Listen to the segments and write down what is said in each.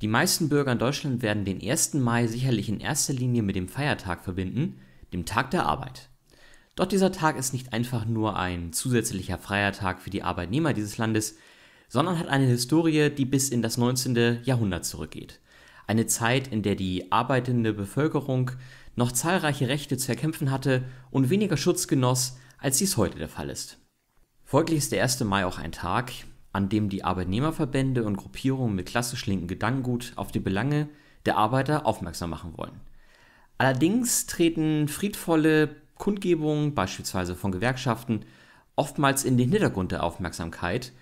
Die meisten Bürger in Deutschland werden den 1. Mai sicherlich in erster Linie mit dem Feiertag verbinden, dem Tag der Arbeit. Doch dieser Tag ist nicht einfach nur ein zusätzlicher Feiertag für die Arbeitnehmer dieses Landes, sondern hat eine Historie, die bis in das 19. Jahrhundert zurückgeht. Eine Zeit, in der die arbeitende Bevölkerung noch zahlreiche Rechte zu erkämpfen hatte und weniger Schutz genoss, als dies heute der Fall ist. Folglich ist der 1. Mai auch ein Tag, an dem die Arbeitnehmerverbände und Gruppierungen mit klassisch linken Gedankengut auf die Belange der Arbeiter aufmerksam machen wollen. Allerdings treten friedvolle Kundgebungen, beispielsweise von Gewerkschaften, oftmals in den Hintergrund der Aufmerksamkeit,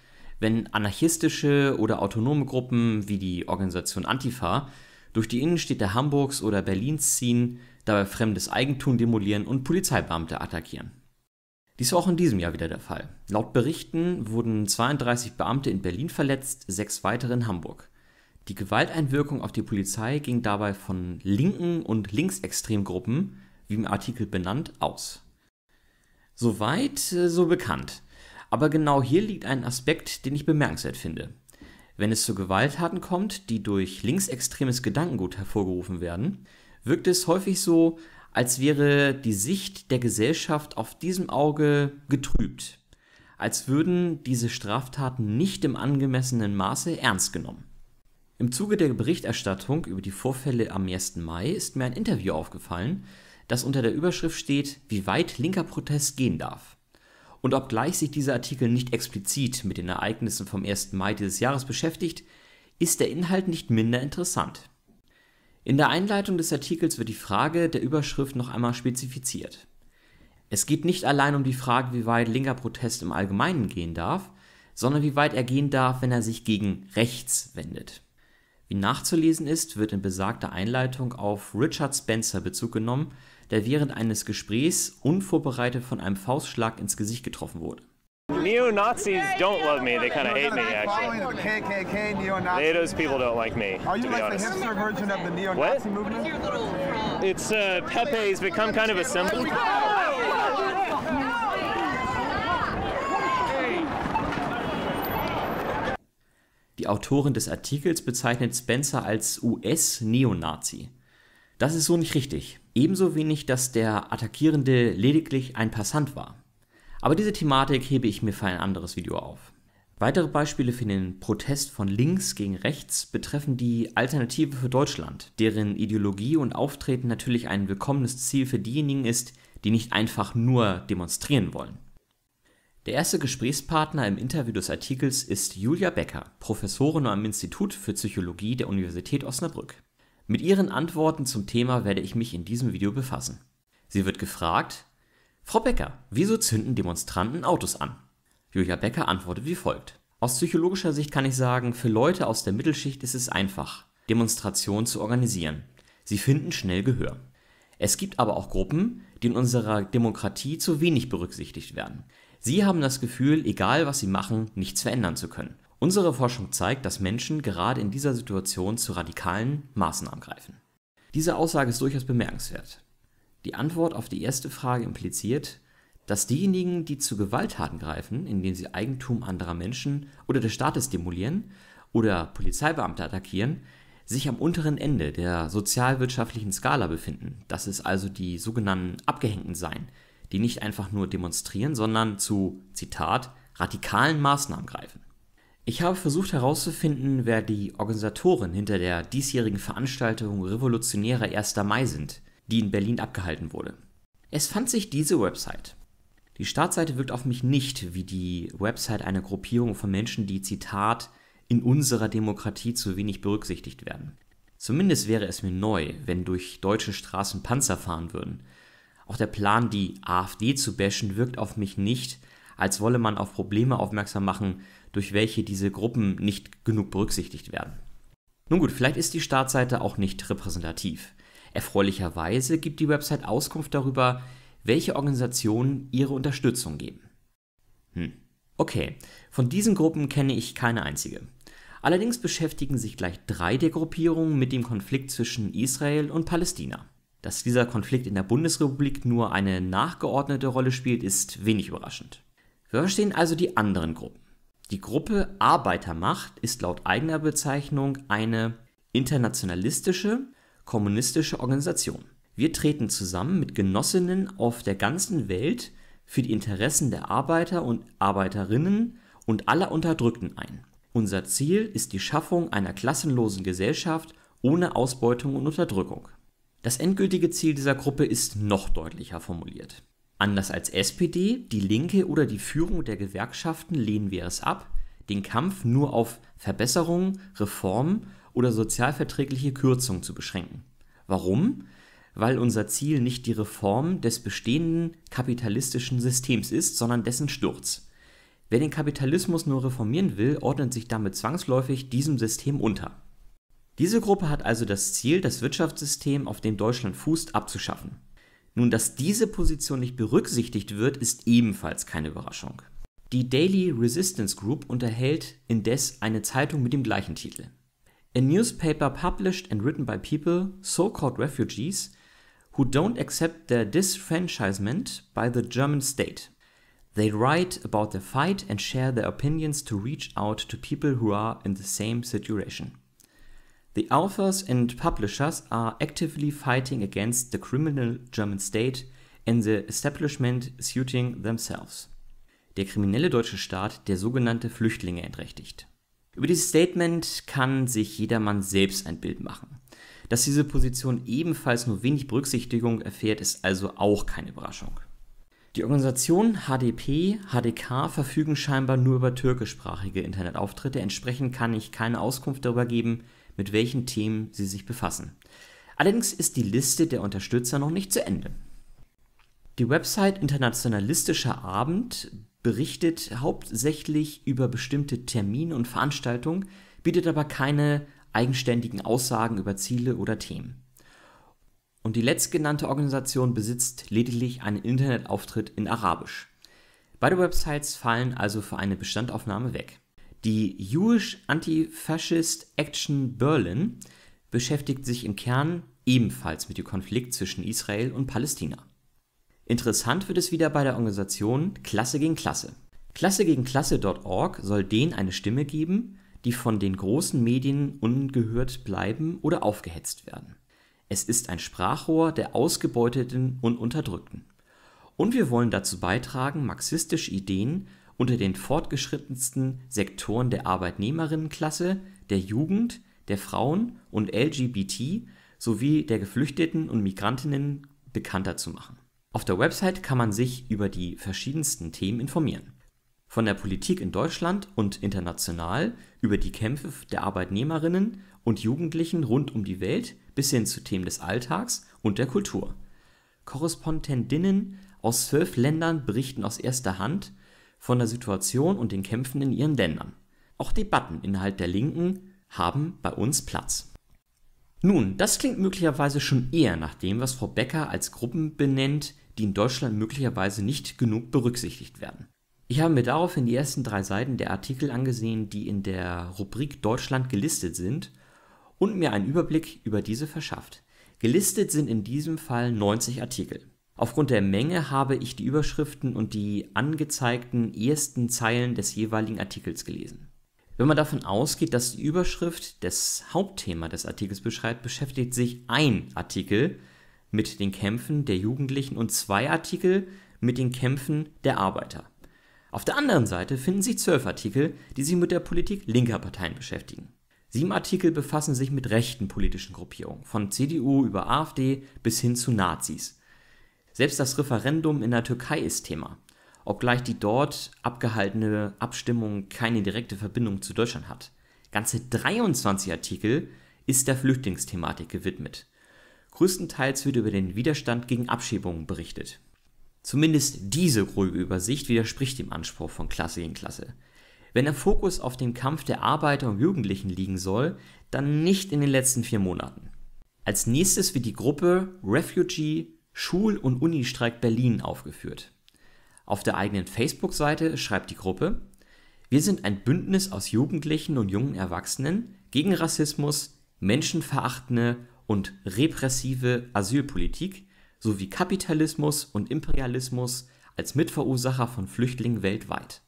wenn anarchistische oder autonome Gruppen wie die Organisation Antifa durch die Innenstädte Hamburgs oder Berlins ziehen, dabei fremdes Eigentum demolieren und Polizeibeamte attackieren. Dies war auch in diesem Jahr wieder der Fall. Laut Berichten wurden 32 Beamte in Berlin verletzt, sechs weitere in Hamburg. Die Gewalteinwirkung auf die Polizei ging dabei von linken und linksextremen Gruppen, wie im Artikel benannt, aus. Soweit, äh, so bekannt. Aber genau hier liegt ein Aspekt, den ich bemerkenswert finde. Wenn es zu Gewalttaten kommt, die durch linksextremes Gedankengut hervorgerufen werden, wirkt es häufig so, als wäre die Sicht der Gesellschaft auf diesem Auge getrübt, als würden diese Straftaten nicht im angemessenen Maße ernst genommen. Im Zuge der Berichterstattung über die Vorfälle am 1. Mai ist mir ein Interview aufgefallen, das unter der Überschrift steht, wie weit linker Protest gehen darf. Und obgleich sich dieser Artikel nicht explizit mit den Ereignissen vom 1. Mai dieses Jahres beschäftigt, ist der Inhalt nicht minder interessant. In der Einleitung des Artikels wird die Frage der Überschrift noch einmal spezifiziert. Es geht nicht allein um die Frage, wie weit linker Protest im Allgemeinen gehen darf, sondern wie weit er gehen darf, wenn er sich gegen rechts wendet. Wie nachzulesen ist, wird in besagter Einleitung auf Richard Spencer Bezug genommen, der während eines Gesprächs unvorbereitet von einem Faustschlag ins Gesicht getroffen wurde Neo Nazis don't love me. They kind of hate me, actually. The KKK neo Nazis. Those people don't like me. Are you to be like honest. the hipster version of the neo Nazi what? movement? It's uh, Pepe's become kind of a symbol. Die Autorin des Artikels bezeichnet Spencer als US-Neonazi. Das ist so nicht richtig. Ebenso wenig, dass der Attackierende lediglich ein Passant war. Aber diese Thematik hebe ich mir für ein anderes Video auf. Weitere Beispiele für den Protest von links gegen rechts betreffen die Alternative für Deutschland, deren Ideologie und Auftreten natürlich ein willkommenes Ziel für diejenigen ist, die nicht einfach nur demonstrieren wollen. Der erste Gesprächspartner im Interview des Artikels ist Julia Becker, Professorin am Institut für Psychologie der Universität Osnabrück. Mit ihren Antworten zum Thema werde ich mich in diesem Video befassen. Sie wird gefragt, Frau Becker, wieso zünden Demonstranten Autos an? Julia Becker antwortet wie folgt. Aus psychologischer Sicht kann ich sagen, für Leute aus der Mittelschicht ist es einfach, Demonstrationen zu organisieren. Sie finden schnell Gehör. Es gibt aber auch Gruppen, die in unserer Demokratie zu wenig berücksichtigt werden. Sie haben das Gefühl, egal was sie machen, nichts verändern zu können. Unsere Forschung zeigt, dass Menschen gerade in dieser Situation zu radikalen Maßnahmen greifen. Diese Aussage ist durchaus bemerkenswert. Die Antwort auf die erste Frage impliziert, dass diejenigen, die zu Gewalttaten greifen, indem sie Eigentum anderer Menschen oder des Staates demolieren oder Polizeibeamte attackieren, sich am unteren Ende der sozialwirtschaftlichen Skala befinden, dass es also die sogenannten Abgehängten Sein, die nicht einfach nur demonstrieren, sondern zu, Zitat, radikalen Maßnahmen greifen. Ich habe versucht herauszufinden, wer die Organisatoren hinter der diesjährigen Veranstaltung Revolutionärer 1. Mai sind, die in Berlin abgehalten wurde. Es fand sich diese Website. Die Startseite wirkt auf mich nicht wie die Website einer Gruppierung von Menschen, die, Zitat, in unserer Demokratie zu wenig berücksichtigt werden. Zumindest wäre es mir neu, wenn durch deutsche Straßen Panzer fahren würden. Auch der Plan, die AfD zu bashen, wirkt auf mich nicht, als wolle man auf Probleme aufmerksam machen, durch welche diese Gruppen nicht genug berücksichtigt werden. Nun gut, vielleicht ist die Startseite auch nicht repräsentativ. Erfreulicherweise gibt die Website Auskunft darüber, welche Organisationen ihre Unterstützung geben. Hm. Okay, von diesen Gruppen kenne ich keine einzige. Allerdings beschäftigen sich gleich drei der Gruppierungen mit dem Konflikt zwischen Israel und Palästina. Dass dieser Konflikt in der Bundesrepublik nur eine nachgeordnete Rolle spielt, ist wenig überraschend. Wir verstehen also die anderen Gruppen. Die Gruppe Arbeitermacht ist laut eigener Bezeichnung eine internationalistische, kommunistische Organisation. Wir treten zusammen mit Genossinnen auf der ganzen Welt für die Interessen der Arbeiter und Arbeiterinnen und aller Unterdrückten ein. Unser Ziel ist die Schaffung einer klassenlosen Gesellschaft ohne Ausbeutung und Unterdrückung. Das endgültige Ziel dieser Gruppe ist noch deutlicher formuliert. Anders als SPD, die Linke oder die Führung der Gewerkschaften lehnen wir es ab, den Kampf nur auf Verbesserungen, Reformen oder sozialverträgliche Kürzungen zu beschränken. Warum? Weil unser Ziel nicht die Reform des bestehenden kapitalistischen Systems ist, sondern dessen Sturz. Wer den Kapitalismus nur reformieren will, ordnet sich damit zwangsläufig diesem System unter. Diese Gruppe hat also das Ziel, das Wirtschaftssystem, auf dem Deutschland fußt, abzuschaffen. Nun, dass diese Position nicht berücksichtigt wird, ist ebenfalls keine Überraschung. Die Daily Resistance Group unterhält indes eine Zeitung mit dem gleichen Titel. a newspaper published and written by people, so called refugees, who don't accept their disfranchisement by the German state. They write about their fight and share their opinions to reach out to people who are in the same situation. The authors and publishers are actively fighting against the criminal German state and the establishment suiting themselves. Der kriminelle deutsche Staat, der sogenannte Flüchtlinge entrechtigt. Über dieses Statement kann sich jedermann selbst ein Bild machen. Dass diese Position ebenfalls nur wenig Berücksichtigung erfährt, ist also auch keine Überraschung. Die Organisationen HDP, HDK verfügen scheinbar nur über türkischsprachige Internetauftritte, entsprechend kann ich keine Auskunft darüber geben, mit welchen Themen sie sich befassen. Allerdings ist die Liste der Unterstützer noch nicht zu Ende. Die Website Internationalistischer Abend berichtet hauptsächlich über bestimmte Termine und Veranstaltungen, bietet aber keine eigenständigen Aussagen über Ziele oder Themen. Und die letztgenannte Organisation besitzt lediglich einen Internetauftritt in Arabisch. Beide Websites fallen also für eine Bestandaufnahme weg. Die Jewish Anti-Fascist Action Berlin beschäftigt sich im Kern ebenfalls mit dem Konflikt zwischen Israel und Palästina. Interessant wird es wieder bei der Organisation Klasse gegen Klasse. Klassegegenklasse.org soll denen eine Stimme geben, die von den großen Medien ungehört bleiben oder aufgehetzt werden. Es ist ein Sprachrohr der Ausgebeuteten und Unterdrückten. Und wir wollen dazu beitragen, marxistische Ideen unter den fortgeschrittensten Sektoren der Arbeitnehmerinnenklasse, der Jugend, der Frauen und LGBT sowie der Geflüchteten und Migrantinnen bekannter zu machen. Auf der Website kann man sich über die verschiedensten Themen informieren. Von der Politik in Deutschland und international über die Kämpfe der Arbeitnehmerinnen und Jugendlichen rund um die Welt bis hin zu Themen des Alltags und der Kultur. Korrespondentinnen aus zwölf Ländern berichten aus erster Hand von der Situation und den Kämpfen in ihren Ländern. Auch Debatten innerhalb der Linken haben bei uns Platz. Nun, das klingt möglicherweise schon eher nach dem, was Frau Becker als Gruppen benennt, die in Deutschland möglicherweise nicht genug berücksichtigt werden. Ich habe mir daraufhin die ersten drei Seiten der Artikel angesehen, die in der Rubrik Deutschland gelistet sind, und mir einen Überblick über diese verschafft. Gelistet sind in diesem Fall 90 Artikel. Aufgrund der Menge habe ich die Überschriften und die angezeigten ersten Zeilen des jeweiligen Artikels gelesen. Wenn man davon ausgeht, dass die Überschrift das Hauptthema des Artikels beschreibt, beschäftigt sich ein Artikel mit den Kämpfen der Jugendlichen und zwei Artikel mit den Kämpfen der Arbeiter. Auf der anderen Seite finden sich zwölf Artikel, die sich mit der Politik linker Parteien beschäftigen. Sieben Artikel befassen sich mit rechten politischen Gruppierungen, von CDU über AfD bis hin zu Nazis. Selbst das Referendum in der Türkei ist Thema obgleich die dort abgehaltene Abstimmung keine direkte Verbindung zu Deutschland hat. Ganze 23 Artikel ist der Flüchtlingsthematik gewidmet. Größtenteils wird über den Widerstand gegen Abschiebungen berichtet. Zumindest diese ruhige Übersicht widerspricht dem Anspruch von Klasse in Klasse. Wenn der Fokus auf dem Kampf der Arbeiter und Jugendlichen liegen soll, dann nicht in den letzten vier Monaten. Als nächstes wird die Gruppe Refugee Schul- und Unistreik Berlin aufgeführt. Auf der eigenen Facebook-Seite schreibt die Gruppe, wir sind ein Bündnis aus Jugendlichen und jungen Erwachsenen gegen Rassismus, menschenverachtende und repressive Asylpolitik sowie Kapitalismus und Imperialismus als Mitverursacher von Flüchtlingen weltweit.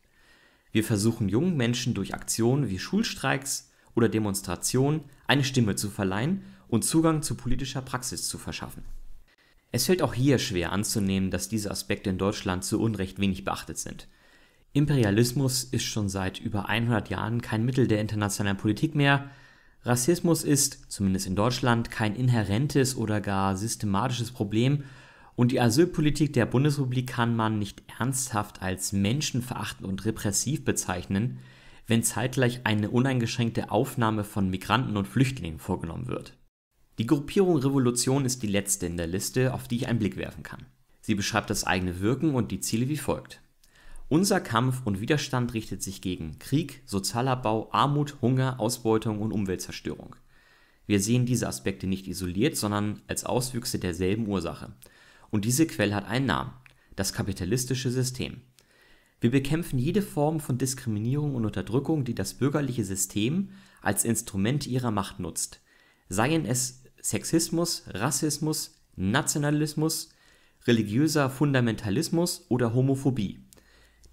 Wir versuchen jungen Menschen durch Aktionen wie Schulstreiks oder Demonstrationen eine Stimme zu verleihen und Zugang zu politischer Praxis zu verschaffen es fällt auch hier schwer anzunehmen, dass diese Aspekte in Deutschland zu Unrecht wenig beachtet sind. Imperialismus ist schon seit über 100 Jahren kein Mittel der internationalen Politik mehr. Rassismus ist, zumindest in Deutschland, kein inhärentes oder gar systematisches Problem und die Asylpolitik der Bundesrepublik kann man nicht ernsthaft als menschenverachtend und repressiv bezeichnen, wenn zeitgleich eine uneingeschränkte Aufnahme von Migranten und Flüchtlingen vorgenommen wird. Die Gruppierung Revolution ist die letzte in der Liste, auf die ich einen Blick werfen kann. Sie beschreibt das eigene Wirken und die Ziele wie folgt. Unser Kampf und Widerstand richtet sich gegen Krieg, Sozialabbau, Armut, Hunger, Ausbeutung und Umweltzerstörung. Wir sehen diese Aspekte nicht isoliert, sondern als Auswüchse derselben Ursache. Und diese Quelle hat einen Namen, das kapitalistische System. Wir bekämpfen jede Form von Diskriminierung und Unterdrückung, die das bürgerliche System als Instrument ihrer Macht nutzt, seien es Sexismus, Rassismus, Nationalismus, religiöser Fundamentalismus oder Homophobie.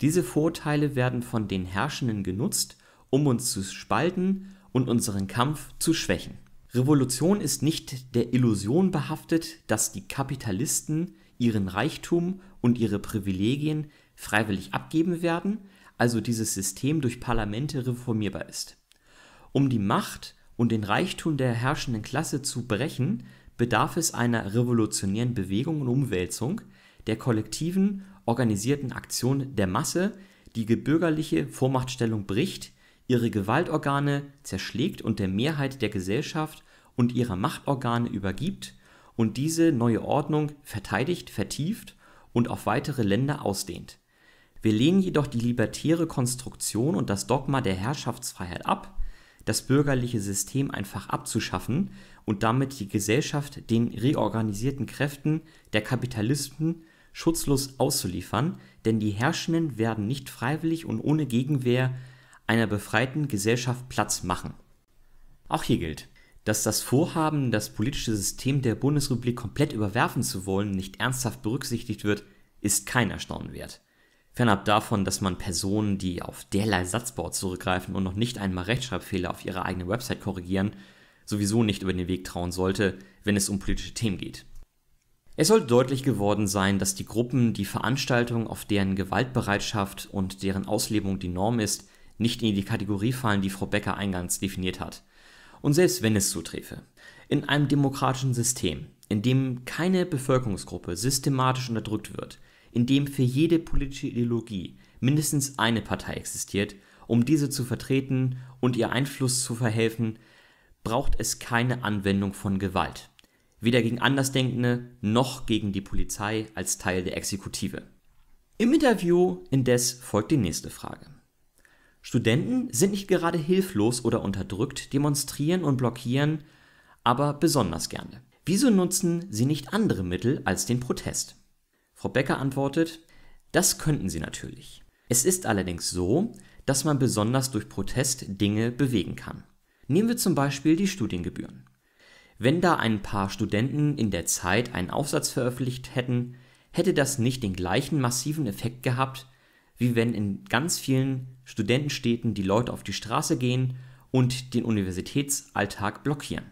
Diese Vorurteile werden von den Herrschenden genutzt, um uns zu spalten und unseren Kampf zu schwächen. Revolution ist nicht der Illusion behaftet, dass die Kapitalisten ihren Reichtum und ihre Privilegien freiwillig abgeben werden, also dieses System durch Parlamente reformierbar ist. Um die Macht und den Reichtum der herrschenden Klasse zu brechen, bedarf es einer revolutionären Bewegung und Umwälzung, der kollektiven, organisierten Aktion der Masse, die gebürgerliche Vormachtstellung bricht, ihre Gewaltorgane zerschlägt und der Mehrheit der Gesellschaft und ihrer Machtorgane übergibt und diese neue Ordnung verteidigt, vertieft und auf weitere Länder ausdehnt. Wir lehnen jedoch die libertäre Konstruktion und das Dogma der Herrschaftsfreiheit ab das bürgerliche System einfach abzuschaffen und damit die Gesellschaft den reorganisierten Kräften der Kapitalisten schutzlos auszuliefern, denn die Herrschenden werden nicht freiwillig und ohne Gegenwehr einer befreiten Gesellschaft Platz machen. Auch hier gilt, dass das Vorhaben, das politische System der Bundesrepublik komplett überwerfen zu wollen, nicht ernsthaft berücksichtigt wird, ist kein Erstaunen wert. Fernab davon, dass man Personen, die auf derlei Satzbau zurückgreifen und noch nicht einmal Rechtschreibfehler auf ihrer eigenen Website korrigieren, sowieso nicht über den Weg trauen sollte, wenn es um politische Themen geht. Es sollte deutlich geworden sein, dass die Gruppen, die Veranstaltungen, auf deren Gewaltbereitschaft und deren Auslebung die Norm ist, nicht in die Kategorie fallen, die Frau Becker eingangs definiert hat. Und selbst wenn es zuträfe, in einem demokratischen System, in dem keine Bevölkerungsgruppe systematisch unterdrückt wird, in dem für jede politische Ideologie mindestens eine Partei existiert, um diese zu vertreten und ihr Einfluss zu verhelfen, braucht es keine Anwendung von Gewalt, weder gegen Andersdenkende noch gegen die Polizei als Teil der Exekutive. Im Interview indes folgt die nächste Frage. Studenten sind nicht gerade hilflos oder unterdrückt, demonstrieren und blockieren, aber besonders gerne. Wieso nutzen sie nicht andere Mittel als den Protest? Frau Becker antwortet, das könnten sie natürlich. Es ist allerdings so, dass man besonders durch Protest Dinge bewegen kann. Nehmen wir zum Beispiel die Studiengebühren. Wenn da ein paar Studenten in der Zeit einen Aufsatz veröffentlicht hätten, hätte das nicht den gleichen massiven Effekt gehabt, wie wenn in ganz vielen Studentenstädten die Leute auf die Straße gehen und den Universitätsalltag blockieren.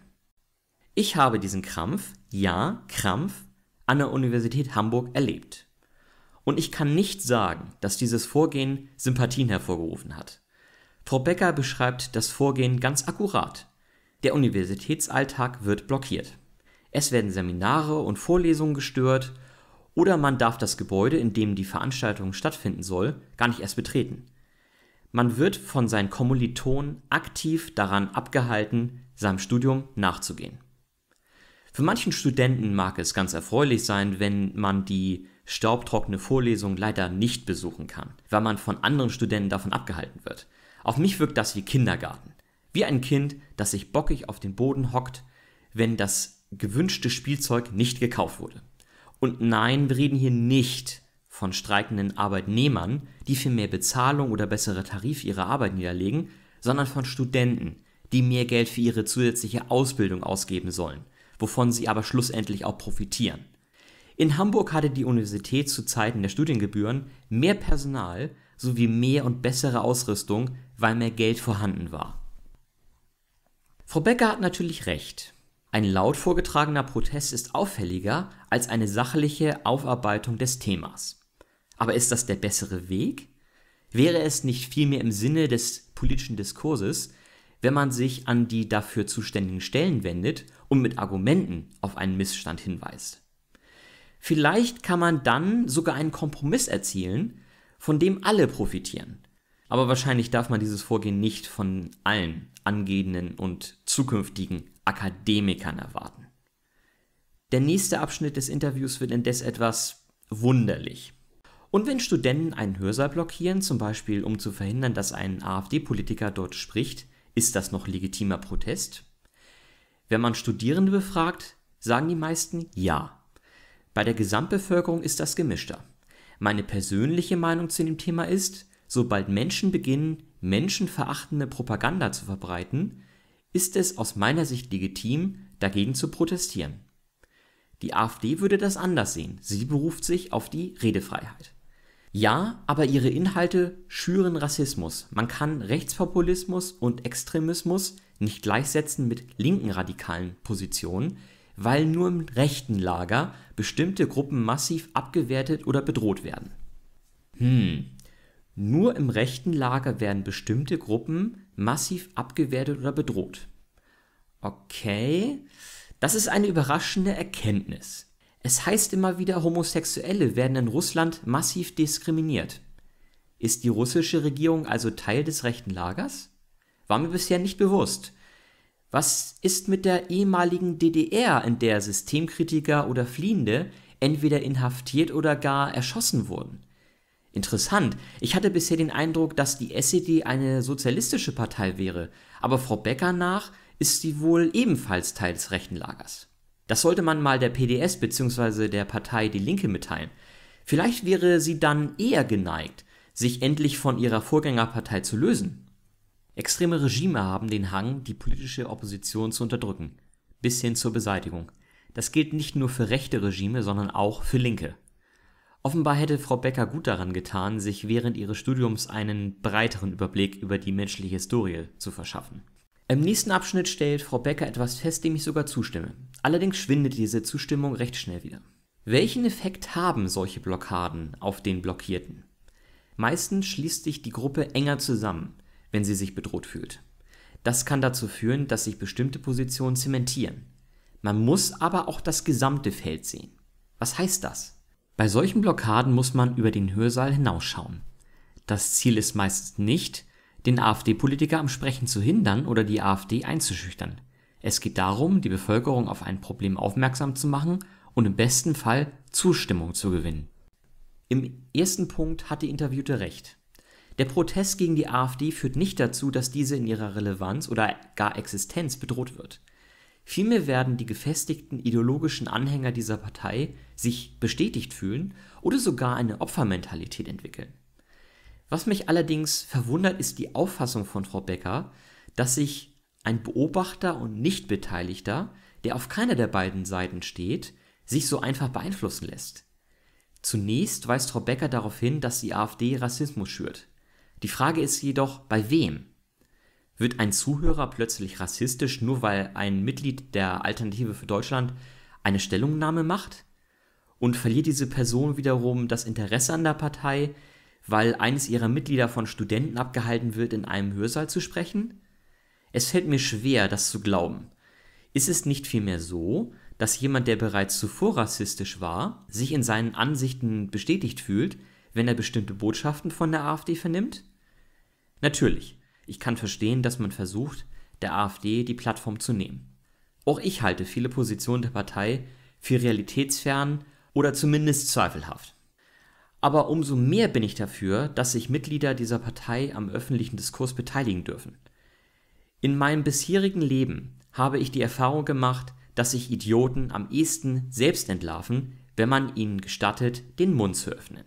Ich habe diesen Krampf, ja, Krampf, an der Universität Hamburg erlebt. Und ich kann nicht sagen, dass dieses Vorgehen Sympathien hervorgerufen hat. Frau Becker beschreibt das Vorgehen ganz akkurat. Der Universitätsalltag wird blockiert. Es werden Seminare und Vorlesungen gestört oder man darf das Gebäude, in dem die Veranstaltung stattfinden soll, gar nicht erst betreten. Man wird von seinen Kommilitonen aktiv daran abgehalten, seinem Studium nachzugehen. Für manchen Studenten mag es ganz erfreulich sein, wenn man die staubtrockene Vorlesung leider nicht besuchen kann, weil man von anderen Studenten davon abgehalten wird. Auf mich wirkt das wie Kindergarten. Wie ein Kind, das sich bockig auf den Boden hockt, wenn das gewünschte Spielzeug nicht gekauft wurde. Und nein, wir reden hier nicht von streikenden Arbeitnehmern, die für mehr Bezahlung oder bessere Tarife ihre Arbeit niederlegen, sondern von Studenten, die mehr Geld für ihre zusätzliche Ausbildung ausgeben sollen wovon sie aber schlussendlich auch profitieren. In Hamburg hatte die Universität zu Zeiten der Studiengebühren mehr Personal sowie mehr und bessere Ausrüstung, weil mehr Geld vorhanden war. Frau Becker hat natürlich recht. Ein laut vorgetragener Protest ist auffälliger als eine sachliche Aufarbeitung des Themas. Aber ist das der bessere Weg? Wäre es nicht vielmehr im Sinne des politischen Diskurses, wenn man sich an die dafür zuständigen Stellen wendet und mit Argumenten auf einen Missstand hinweist. Vielleicht kann man dann sogar einen Kompromiss erzielen, von dem alle profitieren. Aber wahrscheinlich darf man dieses Vorgehen nicht von allen angehenden und zukünftigen Akademikern erwarten. Der nächste Abschnitt des Interviews wird indes etwas wunderlich. Und wenn Studenten einen Hörsaal blockieren, zum Beispiel um zu verhindern, dass ein AfD-Politiker dort spricht, ist das noch legitimer Protest? Wenn man Studierende befragt, sagen die meisten ja. Bei der Gesamtbevölkerung ist das gemischter. Meine persönliche Meinung zu dem Thema ist, sobald Menschen beginnen, menschenverachtende Propaganda zu verbreiten, ist es aus meiner Sicht legitim, dagegen zu protestieren. Die AfD würde das anders sehen. Sie beruft sich auf die Redefreiheit. Ja, aber ihre Inhalte schüren Rassismus. Man kann Rechtspopulismus und Extremismus nicht gleichsetzen mit linken radikalen Positionen, weil nur im rechten Lager bestimmte Gruppen massiv abgewertet oder bedroht werden. Hm, nur im rechten Lager werden bestimmte Gruppen massiv abgewertet oder bedroht. Okay, das ist eine überraschende Erkenntnis. Es heißt immer wieder, Homosexuelle werden in Russland massiv diskriminiert. Ist die russische Regierung also Teil des rechten Lagers? War mir bisher nicht bewusst. Was ist mit der ehemaligen DDR, in der Systemkritiker oder Fliehende entweder inhaftiert oder gar erschossen wurden? Interessant. Ich hatte bisher den Eindruck, dass die SED eine sozialistische Partei wäre, aber Frau Becker nach ist sie wohl ebenfalls Teil des rechten Lagers. Das sollte man mal der PDS bzw. der Partei Die Linke mitteilen. Vielleicht wäre sie dann eher geneigt, sich endlich von ihrer Vorgängerpartei zu lösen. Extreme Regime haben den Hang, die politische Opposition zu unterdrücken, bis hin zur Beseitigung. Das gilt nicht nur für rechte Regime, sondern auch für linke. Offenbar hätte Frau Becker gut daran getan, sich während ihres Studiums einen breiteren Überblick über die menschliche Historie zu verschaffen. Im nächsten Abschnitt stellt Frau Becker etwas fest, dem ich sogar zustimme. Allerdings schwindet diese Zustimmung recht schnell wieder. Welchen Effekt haben solche Blockaden auf den Blockierten? Meistens schließt sich die Gruppe enger zusammen wenn sie sich bedroht fühlt. Das kann dazu führen, dass sich bestimmte Positionen zementieren. Man muss aber auch das gesamte Feld sehen. Was heißt das? Bei solchen Blockaden muss man über den Hörsaal hinausschauen. Das Ziel ist meistens nicht, den AfD-Politiker am Sprechen zu hindern oder die AfD einzuschüchtern. Es geht darum, die Bevölkerung auf ein Problem aufmerksam zu machen und im besten Fall Zustimmung zu gewinnen. Im ersten Punkt hat die Interviewte recht. Der Protest gegen die AfD führt nicht dazu, dass diese in ihrer Relevanz oder gar Existenz bedroht wird. Vielmehr werden die gefestigten ideologischen Anhänger dieser Partei sich bestätigt fühlen oder sogar eine Opfermentalität entwickeln. Was mich allerdings verwundert, ist die Auffassung von Frau Becker, dass sich ein Beobachter und Nichtbeteiligter, der auf keiner der beiden Seiten steht, sich so einfach beeinflussen lässt. Zunächst weist Frau Becker darauf hin, dass die AfD Rassismus schürt. Die Frage ist jedoch, bei wem? Wird ein Zuhörer plötzlich rassistisch, nur weil ein Mitglied der Alternative für Deutschland eine Stellungnahme macht? Und verliert diese Person wiederum das Interesse an der Partei, weil eines ihrer Mitglieder von Studenten abgehalten wird, in einem Hörsaal zu sprechen? Es fällt mir schwer, das zu glauben. Ist es nicht vielmehr so, dass jemand, der bereits zuvor rassistisch war, sich in seinen Ansichten bestätigt fühlt, wenn er bestimmte Botschaften von der AfD vernimmt? Natürlich, ich kann verstehen, dass man versucht, der AfD die Plattform zu nehmen. Auch ich halte viele Positionen der Partei für realitätsfern oder zumindest zweifelhaft. Aber umso mehr bin ich dafür, dass sich Mitglieder dieser Partei am öffentlichen Diskurs beteiligen dürfen. In meinem bisherigen Leben habe ich die Erfahrung gemacht, dass sich Idioten am ehesten selbst entlarven, wenn man ihnen gestattet, den Mund zu öffnen.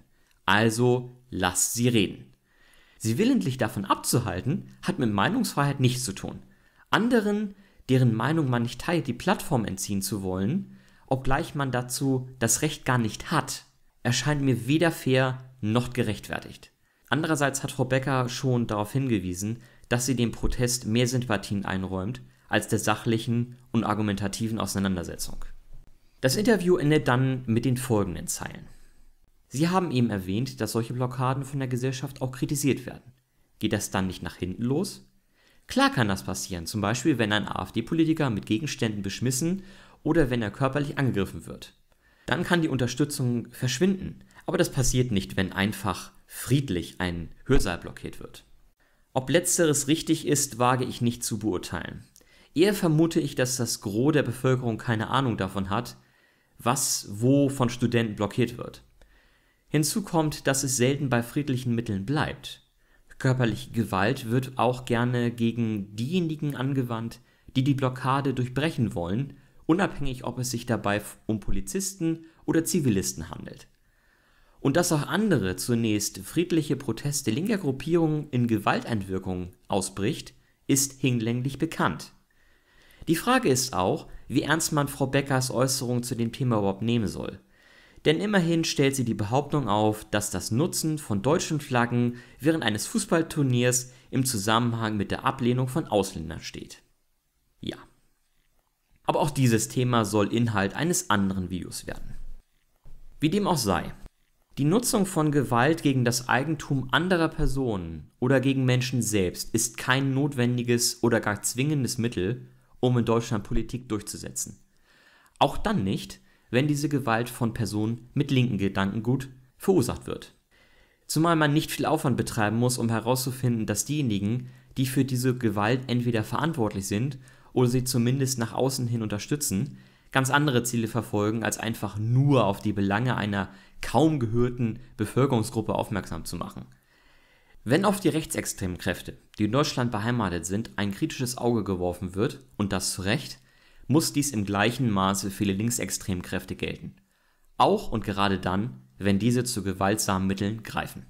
Also lasst sie reden. Sie willentlich davon abzuhalten, hat mit Meinungsfreiheit nichts zu tun. Anderen, deren Meinung man nicht teilt, die Plattform entziehen zu wollen, obgleich man dazu das Recht gar nicht hat, erscheint mir weder fair noch gerechtfertigt. Andererseits hat Frau Becker schon darauf hingewiesen, dass sie dem Protest mehr Sympathien einräumt als der sachlichen und argumentativen Auseinandersetzung. Das Interview endet dann mit den folgenden Zeilen. Sie haben eben erwähnt, dass solche Blockaden von der Gesellschaft auch kritisiert werden. Geht das dann nicht nach hinten los? Klar kann das passieren, zum Beispiel wenn ein AfD-Politiker mit Gegenständen beschmissen oder wenn er körperlich angegriffen wird. Dann kann die Unterstützung verschwinden, aber das passiert nicht, wenn einfach friedlich ein Hörsaal blockiert wird. Ob letzteres richtig ist, wage ich nicht zu beurteilen. Eher vermute ich, dass das Gros der Bevölkerung keine Ahnung davon hat, was wo von Studenten blockiert wird. Hinzu kommt, dass es selten bei friedlichen Mitteln bleibt. Körperliche Gewalt wird auch gerne gegen diejenigen angewandt, die die Blockade durchbrechen wollen, unabhängig ob es sich dabei um Polizisten oder Zivilisten handelt. Und dass auch andere zunächst friedliche Proteste linker Gruppierungen in Gewalteinwirkungen ausbricht, ist hinlänglich bekannt. Die Frage ist auch, wie ernst man Frau Beckers Äußerung zu dem Thema überhaupt nehmen soll. Denn immerhin stellt sie die Behauptung auf, dass das Nutzen von deutschen Flaggen während eines Fußballturniers im Zusammenhang mit der Ablehnung von Ausländern steht. Ja. Aber auch dieses Thema soll Inhalt eines anderen Videos werden. Wie dem auch sei, die Nutzung von Gewalt gegen das Eigentum anderer Personen oder gegen Menschen selbst ist kein notwendiges oder gar zwingendes Mittel, um in Deutschland Politik durchzusetzen. Auch dann nicht, wenn diese Gewalt von Personen mit linken Gedankengut verursacht wird. Zumal man nicht viel Aufwand betreiben muss, um herauszufinden, dass diejenigen, die für diese Gewalt entweder verantwortlich sind oder sie zumindest nach außen hin unterstützen, ganz andere Ziele verfolgen, als einfach nur auf die Belange einer kaum gehörten Bevölkerungsgruppe aufmerksam zu machen. Wenn auf die rechtsextremen Kräfte, die in Deutschland beheimatet sind, ein kritisches Auge geworfen wird, und das zu Recht, muss dies im gleichen Maße für die linksextremkräfte gelten, auch und gerade dann, wenn diese zu gewaltsamen Mitteln greifen